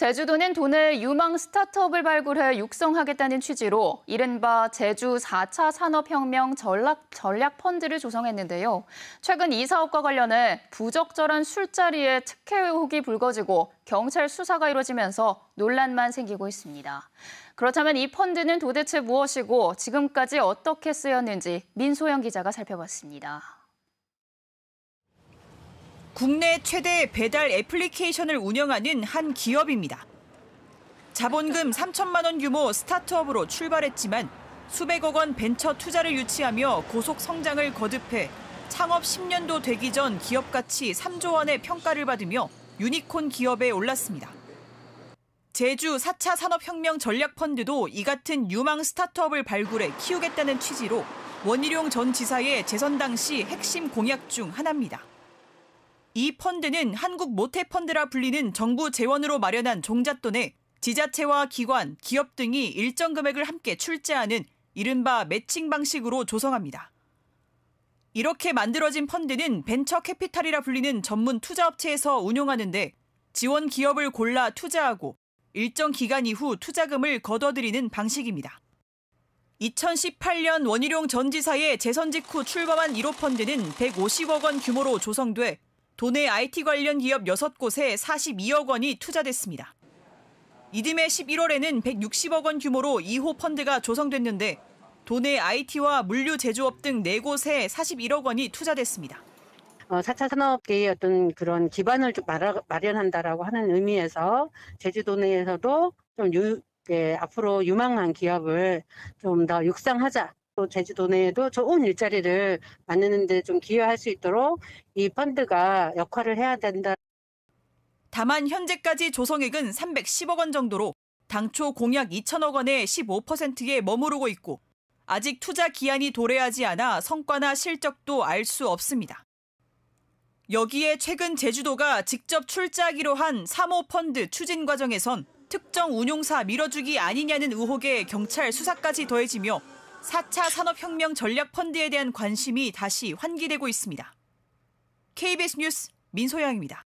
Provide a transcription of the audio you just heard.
제주도는 돈을 유망 스타트업을 발굴해 육성하겠다는 취지로 이른바 제주 4차 산업혁명 전략, 전략 펀드를 조성했는데요. 최근 이 사업과 관련해 부적절한 술자리에 특혜 의혹이 불거지고 경찰 수사가 이뤄지면서 논란만 생기고 있습니다. 그렇다면 이 펀드는 도대체 무엇이고 지금까지 어떻게 쓰였는지 민소영 기자가 살펴봤습니다. 국내 최대 배달 애플리케이션을 운영하는 한 기업입니다. 자본금 3천만 원 규모 스타트업으로 출발했지만 수백억 원 벤처 투자를 유치하며 고속 성장을 거듭해 창업 10년도 되기 전 기업 가치 3조 원의 평가를 받으며 유니콘 기업에 올랐습니다. 제주 4차 산업혁명 전략펀드도 이 같은 유망 스타트업을 발굴해 키우겠다는 취지로 원희룡 전 지사의 재선 당시 핵심 공약 중 하나입니다. 이 펀드는 한국 모태 펀드라 불리는 정부 재원으로 마련한 종잣돈에 지자체와 기관, 기업 등이 일정 금액을 함께 출제하는 이른바 매칭 방식으로 조성합니다. 이렇게 만들어진 펀드는 벤처 캐피탈이라 불리는 전문 투자업체에서 운용하는데 지원 기업을 골라 투자하고 일정 기간 이후 투자금을 거둬들이는 방식입니다. 2018년 원희룡 전 지사의 재선 직후 출범한 1호 펀드는 150억 원 규모로 조성돼 도내 IT 관련 기업 6곳에 42억 원이 투자됐습니다. 이듬해 11월에는 160억 원 규모로 2호 펀드가 조성됐는데 도내 IT와 물류 제조업 등 4곳에 41억 원이 투자됐습니다. 4차 어, 산업계의 어떤 그런 기반을 좀 마련한다라고 하는 의미에서 제주도 내에서도 좀 유, 예, 앞으로 유망한 기업을 좀더육상하자 또 제주도 내에도 좋은 일자리를 만드는데 좀 기여할 수 있도록 이 펀드가 역할을 해야 된다. 다만 현재까지 조성액은 310억 원 정도로 당초 공약 2천억 원의 15%에 머무르고 있고 아직 투자 기한이 도래하지 않아 성과나 실적도 알 수 없습니다. 여기에 최근 제주도가 직접 출자하기로 한 3호 펀드 추진 과정에선 특정 운용사 밀어주기 아니냐는 의혹에 경찰 수사까지 더해지며 4차 산업혁명 전략 펀드에 대한 관심이 다시 환기되고 있습니다. KBS 뉴스 민소영입니다.